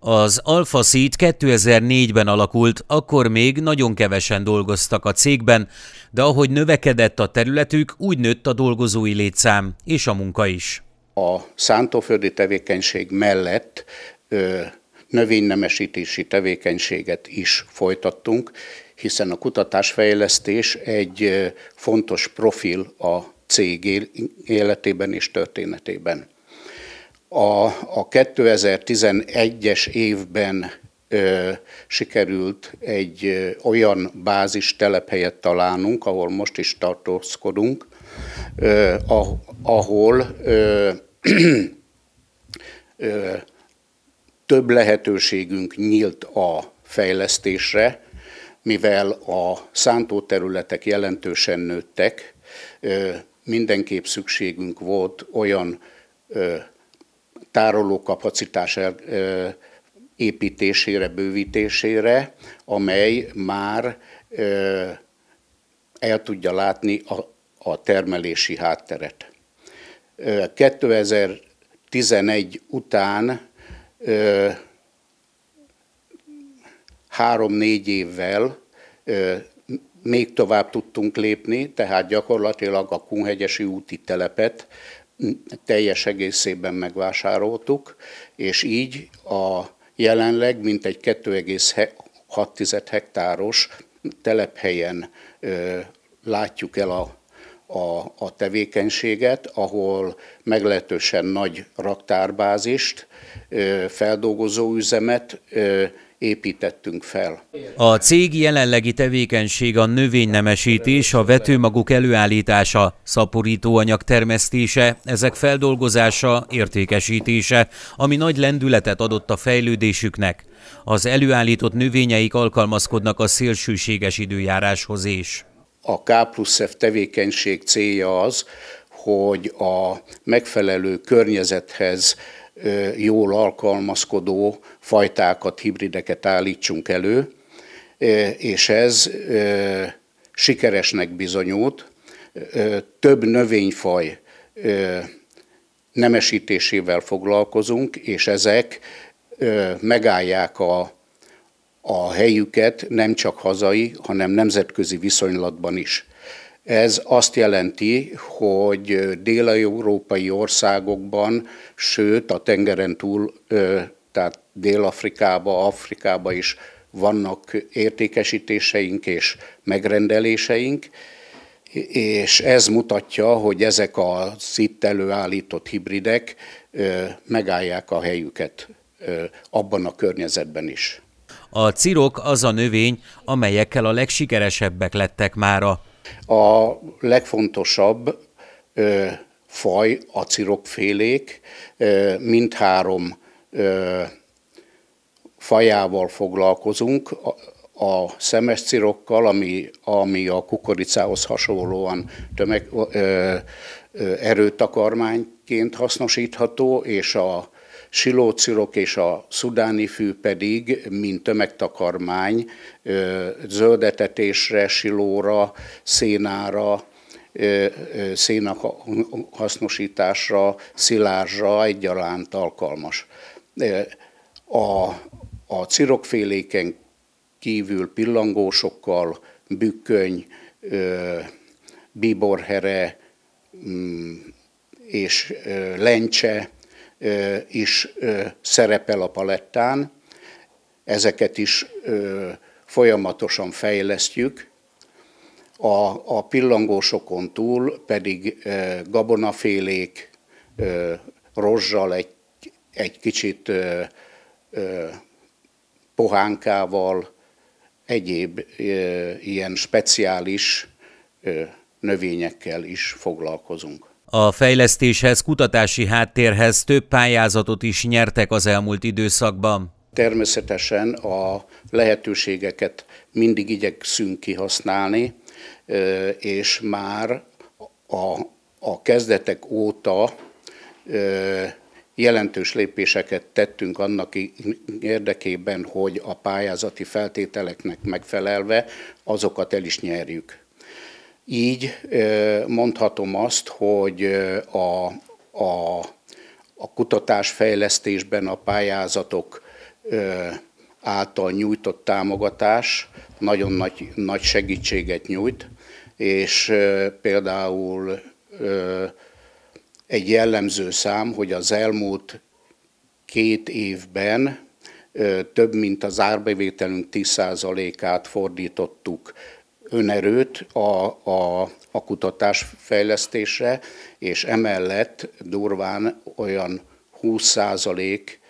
Az Alpha Seed 2004-ben alakult, akkor még nagyon kevesen dolgoztak a cégben, de ahogy növekedett a területük, úgy nőtt a dolgozói létszám és a munka is. A szántóföldi tevékenység mellett ö, növénynemesítési tevékenységet is folytattunk, hiszen a kutatásfejlesztés egy fontos profil a cég életében és történetében. A, a 2011-es évben ö, sikerült egy ö, olyan bázis telephelyet találnunk, ahol most is tartózkodunk, ö, a, ahol ö, ö, több lehetőségünk nyílt a fejlesztésre, mivel a szántóterületek jelentősen nőttek, mindenképp szükségünk volt olyan tároló kapacitás építésére, bővítésére, amely már el tudja látni a, a termelési hátteret. 2011 után három-négy évvel még tovább tudtunk lépni, tehát gyakorlatilag a Kunhegyesi úti telepet teljes egészében megvásároltuk, és így a jelenleg mintegy 2,6 hektáros telephelyen ö, látjuk el a, a, a tevékenységet, ahol meglehetősen nagy raktárbázist, ö, feldolgozóüzemet, ö, építettünk fel. A cég jelenlegi tevékenység a növénynemesítés, a vetőmagok előállítása, szaporítóanyag termesztése, ezek feldolgozása, értékesítése, ami nagy lendületet adott a fejlődésüknek. Az előállított növényeik alkalmazkodnak a szélsőséges időjáráshoz is. A K plusz F tevékenység célja az, hogy a megfelelő környezethez jól alkalmazkodó fajtákat, hibrideket állítsunk elő, és ez sikeresnek bizonyult. Több növényfaj nemesítésével foglalkozunk, és ezek megállják a, a helyüket nem csak hazai, hanem nemzetközi viszonylatban is. Ez azt jelenti, hogy dél-európai országokban, sőt a tengeren túl, tehát Dél-Afrikába, Afrikába is vannak értékesítéseink és megrendeléseink, és ez mutatja, hogy ezek az itt előállított hibridek megállják a helyüket abban a környezetben is. A cirok az a növény, amelyekkel a legsikeresebbek lettek mára. A legfontosabb ö, faj, cirokfélék, ö, mindhárom ö, fajával foglalkozunk, a, a szemes cirokkal, ami, ami a kukoricához hasonlóan tömeg, ö, ö, erőtakarmányként hasznosítható, és a silócirok és a szudáni fű pedig, mint tömegtakarmány, zöldetetésre, silóra, szénára, szénak hasznosításra, szilázsra egyaránt alkalmas. A, a cirokféléken kívül pillangósokkal, bükköny, bíborhere mm, és lencse, is szerepel a palettán, ezeket is folyamatosan fejlesztjük, a, a pillangósokon túl pedig gabonafélék, rozsal egy, egy kicsit pohánkával, egyéb ilyen speciális növényekkel is foglalkozunk. A fejlesztéshez, kutatási háttérhez több pályázatot is nyertek az elmúlt időszakban. Természetesen a lehetőségeket mindig igyekszünk kihasználni, és már a, a kezdetek óta jelentős lépéseket tettünk annak érdekében, hogy a pályázati feltételeknek megfelelve azokat el is nyerjük. Így mondhatom azt, hogy a, a, a kutatásfejlesztésben a pályázatok által nyújtott támogatás nagyon nagy, nagy segítséget nyújt, és például egy jellemző szám, hogy az elmúlt két évben több mint az árbevételünk 10%-át fordítottuk önerőt a, a, a kutatás fejlesztésre, és emellett durván olyan 20 százalék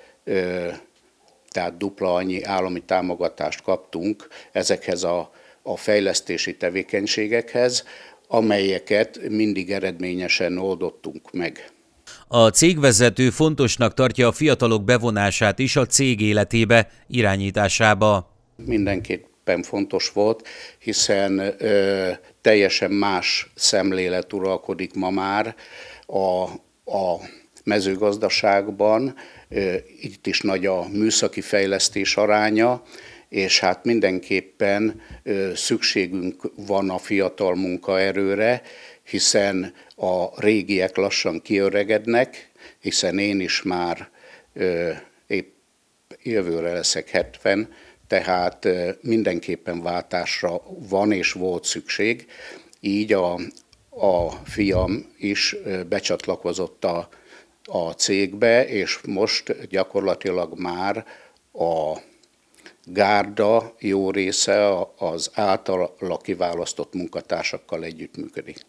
tehát dupla annyi állami támogatást kaptunk ezekhez a, a fejlesztési tevékenységekhez, amelyeket mindig eredményesen oldottunk meg. A cégvezető fontosnak tartja a fiatalok bevonását is a cég életébe, irányításába. Mindenkit mindenképpen fontos volt, hiszen ö, teljesen más szemlélet uralkodik ma már a, a mezőgazdaságban, ö, itt is nagy a műszaki fejlesztés aránya, és hát mindenképpen ö, szükségünk van a fiatal munkaerőre, hiszen a régiek lassan kiöregednek, hiszen én is már ö, épp jövőre leszek 70, tehát mindenképpen váltásra van és volt szükség, így a, a fiam is becsatlakozott a, a cégbe, és most gyakorlatilag már a gárda jó része az általa kiválasztott munkatársakkal együttműködik.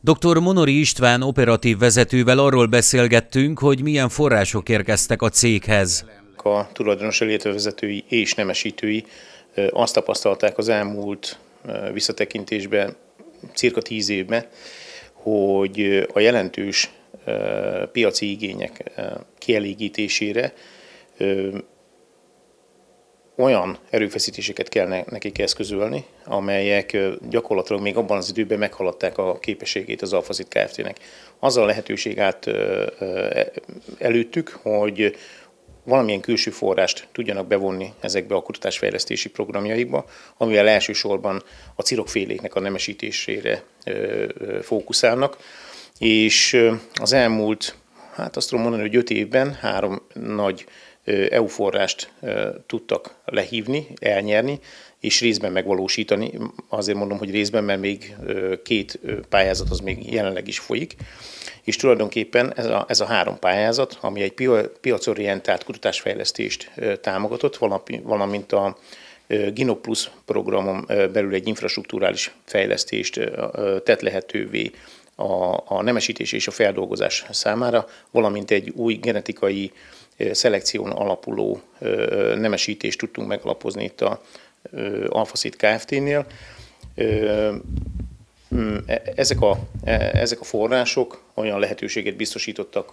Dr. Monori István operatív vezetővel arról beszélgettünk, hogy milyen források érkeztek a céghez a tulajdonos illetve és nemesítői azt tapasztalták az elmúlt visszatekintésben, cirka tíz évben, hogy a jelentős piaci igények kielégítésére olyan erőfeszítéseket kell nekik eszközölni, amelyek gyakorlatilag még abban az időben meghaladták a képességét az Alfazit Kft-nek. Azzal a lehetőség állt előttük, hogy valamilyen külső forrást tudjanak bevonni ezekbe a kutatásfejlesztési programjaikba, amivel elsősorban a cirokféléknek a nemesítésére fókuszálnak, és az elmúlt, hát azt tudom mondani, hogy öt évben három nagy EU forrást tudtak lehívni, elnyerni, és részben megvalósítani. Azért mondom, hogy részben, mert még két pályázat az még jelenleg is folyik. És tulajdonképpen ez a, ez a három pályázat, ami egy piacorientált kutatásfejlesztést támogatott, valamint a GinoPlus programon belül egy infrastruktúrális fejlesztést tett lehetővé a, a nemesítés és a feldolgozás számára, valamint egy új genetikai szelekción alapuló nemesítést tudtunk megalapozni itt a Alfaszit Kft-nél. E, ezek a, e, ezek a források olyan lehetőséget biztosítottak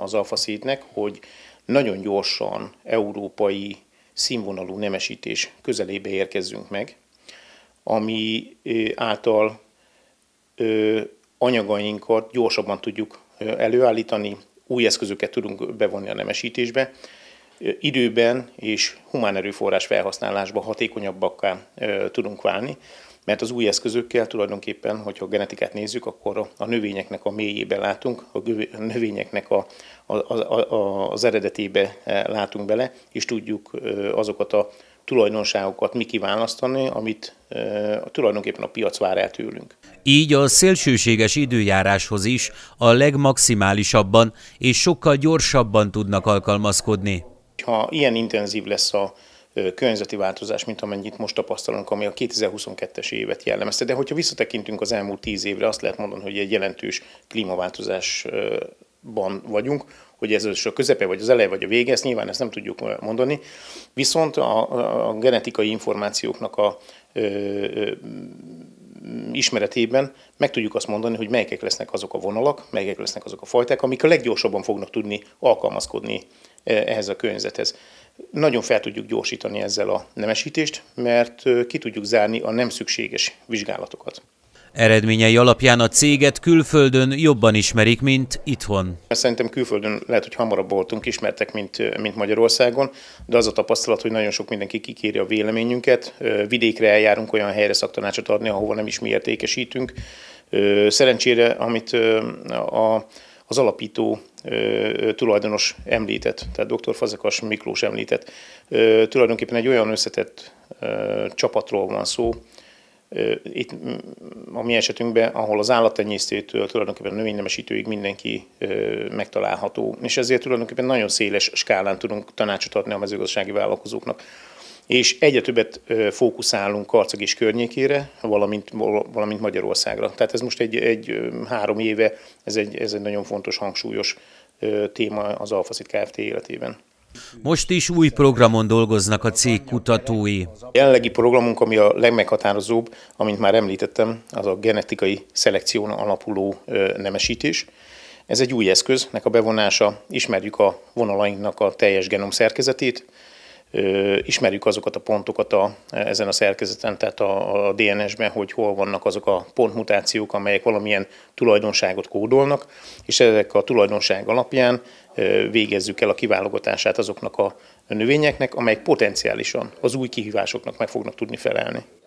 az Alfaszitnek, hogy nagyon gyorsan európai színvonalú nemesítés közelébe érkezzünk meg, ami által anyagainkat gyorsabban tudjuk előállítani, új eszközöket tudunk bevonni a nemesítésbe, időben és humán erőforrás felhasználásban hatékonyabbakká tudunk válni, mert az új eszközökkel tulajdonképpen, hogyha a genetikát nézzük, akkor a növényeknek a mélyébe látunk, a növényeknek a, a, a, a, az eredetébe e, látunk bele, és tudjuk azokat a tulajdonságokat mi kiválasztani, amit eh, tulajdonképpen a piac vár el tőlünk. Így a szélsőséges időjáráshoz is a legmaximálisabban és sokkal gyorsabban tudnak alkalmazkodni. Ha ilyen intenzív lesz a eh, környezeti változás, mint amennyit most tapasztalunk, ami a 2022-es évet jellemezte. De hogyha visszatekintünk az elmúlt tíz évre, azt lehet mondani, hogy egy jelentős klímaváltozásban vagyunk, hogy ez a közepe, vagy az eleje, vagy a vége, ezt nyilván ezt nem tudjuk mondani. Viszont a, a genetikai információknak a ö, ö, ismeretében meg tudjuk azt mondani, hogy melyek lesznek azok a vonalak, melyek lesznek azok a fajták, amik a leggyorsabban fognak tudni alkalmazkodni ehhez a környezethez. Nagyon fel tudjuk gyorsítani ezzel a nemesítést, mert ki tudjuk zárni a nem szükséges vizsgálatokat. Eredményei alapján a céget külföldön jobban ismerik, mint itthon. Szerintem külföldön lehet, hogy hamarabb voltunk ismertek, mint, mint Magyarországon, de az a tapasztalat, hogy nagyon sok mindenki kikéri a véleményünket. Vidékre eljárunk olyan helyre szaktanácsot adni, ahova nem is mi értékesítünk. Szerencsére, amit a, az alapító tulajdonos említett, tehát dr. Fazekas Miklós említett, tulajdonképpen egy olyan összetett csapatról van szó, itt a mi esetünkben, ahol az állattenyésztőtől tulajdonképpen a növénynemesítőig mindenki megtalálható, és ezért tulajdonképpen nagyon széles skálán tudunk tanácsot adni a mezőgazdasági vállalkozóknak. És egyre többet fókuszálunk Karcag és környékére, valamint, valamint Magyarországra. Tehát ez most egy, egy három éve, ez egy, ez egy nagyon fontos, hangsúlyos téma az Alfaszit Kft. életében. Most is új programon dolgoznak a cég kutatói. A jelenlegi programunk, ami a legmeghatározóbb, amint már említettem, az a genetikai szelekción alapuló nemesítés. Ez egy új eszköznek a bevonása, ismerjük a vonalainknak a teljes genom szerkezetét, ismerjük azokat a pontokat a, ezen a szerkezeten, tehát a, a DNS-ben, hogy hol vannak azok a pontmutációk, amelyek valamilyen tulajdonságot kódolnak, és ezek a tulajdonság alapján végezzük el a kiválogatását azoknak a növényeknek, amelyek potenciálisan az új kihívásoknak meg fognak tudni felelni.